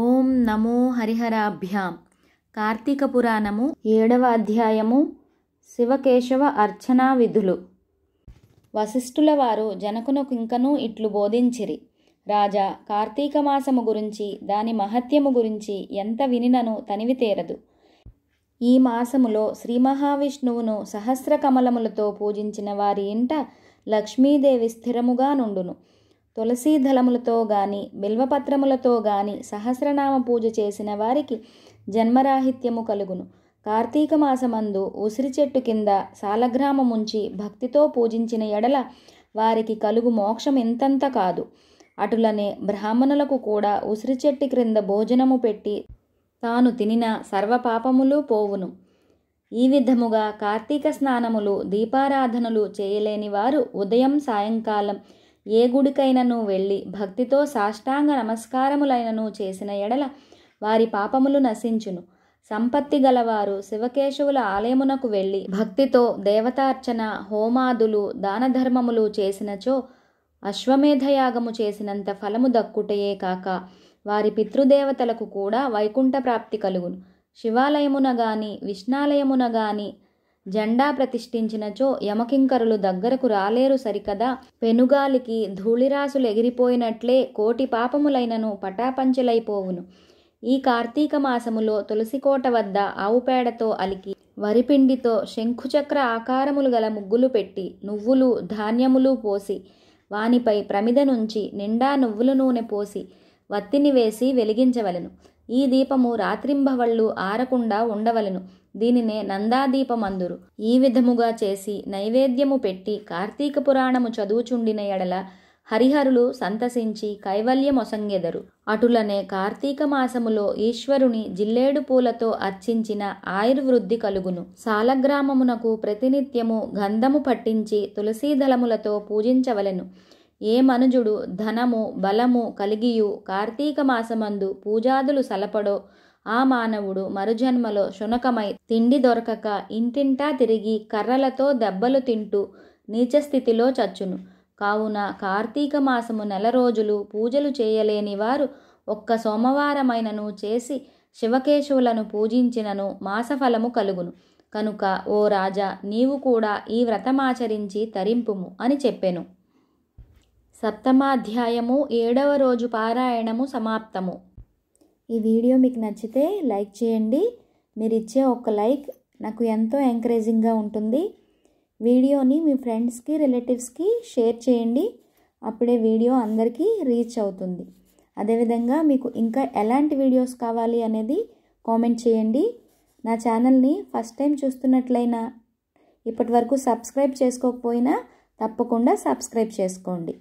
ఓం నమో హరిహరాభ్యాం కార్తీక పురాణము ఏడవ అధ్యాయము శివకేశవ అర్చనా విధులు వశిష్ఠుల వారు కింకను ఇట్లు బోధించిరి రాజా కార్తీక మాసము గురించి దాని మహత్యము గురించి ఎంత వినినను తనివి తీరదు ఈ మాసములో శ్రీ మహావిష్ణువును సహస్ర కమలములతో పూజించిన వారి ఇంట లక్ష్మీదేవి స్థిరముగా నుండును తులసీ దళములతో గాని బిల్వపత్రములతో గాని సహస్రనామ పూజ చేసిన వారికి జన్మరాహిత్యము కలుగును కార్తీక మాసమందు ఉసిరి చెట్టు కింద సాలగ్రామముంచి భక్తితో పూజించిన ఎడల వారికి కలుగు మోక్షం ఎంతంత కాదు అటులనే బ్రాహ్మణులకు కూడా ఉసిరి చెట్టు క్రింద భోజనము పెట్టి తాను తినిన సర్వపాపములు పోవును ఈ విధముగా కార్తీక స్నానములు దీపారాధనలు చేయలేని వారు ఉదయం సాయంకాలం ఏ గుడికైనను వెళ్ళి భక్తితో సాష్టాంగ నమస్కారములైనను చేసిన ఎడల వారి పాపములు నశించును సంపత్తి గలవారు శివకేశవుల ఆలయమునకు వెళ్ళి భక్తితో దేవతార్చన హోమాదులు దానధర్మములు చేసినచో అశ్వమేధయాగము చేసినంత ఫలము దక్కుటయే కాక వారి పితృదేవతలకు కూడా వైకుంఠ ప్రాప్తి కలుగును శివాలయమున గాని విష్ణాలయమున గాని జెండా ప్రతిష్ఠించినచో యమకింకరులు దగ్గరకు రాలేరు సరికదా పెనుగాలికి ధూళిరాసులు ఎగిరిపోయినట్లే కోటి పాపములైనను పటాపంచలైపోవును ఈ కార్తీక మాసములో తులసికోట వద్ద ఆవుపేడతో అలికి వరిపిండితో శంఖుచక్ర ఆకారములు గల ముగ్గులు పెట్టి నువ్వులు ధాన్యములు పోసి వానిపై ప్రమిద నుంచి నిండా నువ్వుల నూనె పోసి వత్తిని వేసి వెలిగించవలను ఈ దీపము రాత్రింబవళ్ళు ఆరకుండా ఉండవలను దీనినే నందాదీపమందురు ఈ విధముగా చేసి నైవేద్యము పెట్టి కార్తీక పురాణము చదువుచుండిన ఎడల హరిహరులు సంతసించి కైవల్యమొసంగెదరు అటులనే కార్తీక మాసములో ఈశ్వరుని జిల్లేడు పూలతో అర్చించిన ఆయుర్వృద్ధి కలుగును సాలగ్రామమునకు ప్రతినిత్యము గంధము పట్టించి తులసీదళములతో పూజించవలెను ఏ మనుజుడు ధనము బలము కలిగియు కార్తీక మాసమందు పూజాదులు సలపడో ఆ మానవుడు మరుజన్మలో శునకమై తిండి దొరకక ఇంటింటా తిరిగి కర్రలతో దెబ్బలు తింటూ నీచస్థితిలో చచ్చును కావున కార్తీక మాసము నెల రోజులు పూజలు చేయలేని వారు ఒక్క సోమవారమైనను చేసి శివకేశవులను పూజించినను మాసఫలము కలుగును కనుక ఓ రాజా నీవు కూడా ఈ వ్రతమాచరించి తరింపుము అని చెప్పెను సప్తమాధ్యాయము ఏడవ రోజు పారాయణము సమాప్తము ఈ వీడియో మీకు నచ్చితే లైక్ చేయండి మీరు ఇచ్చే ఒక లైక్ నాకు ఎంతో ఎంకరేజింగ్గా ఉంటుంది వీడియోని మీ ఫ్రెండ్స్కి రిలేటివ్స్కి షేర్ చేయండి అప్పుడే వీడియో అందరికీ రీచ్ అవుతుంది అదేవిధంగా మీకు ఇంకా ఎలాంటి వీడియోస్ కావాలి అనేది కామెంట్ చేయండి నా ఛానల్ని ఫస్ట్ టైం చూస్తున్నట్లయినా ఇప్పటి వరకు సబ్స్క్రైబ్ చేసుకోకపోయినా తప్పకుండా సబ్స్క్రైబ్ చేసుకోండి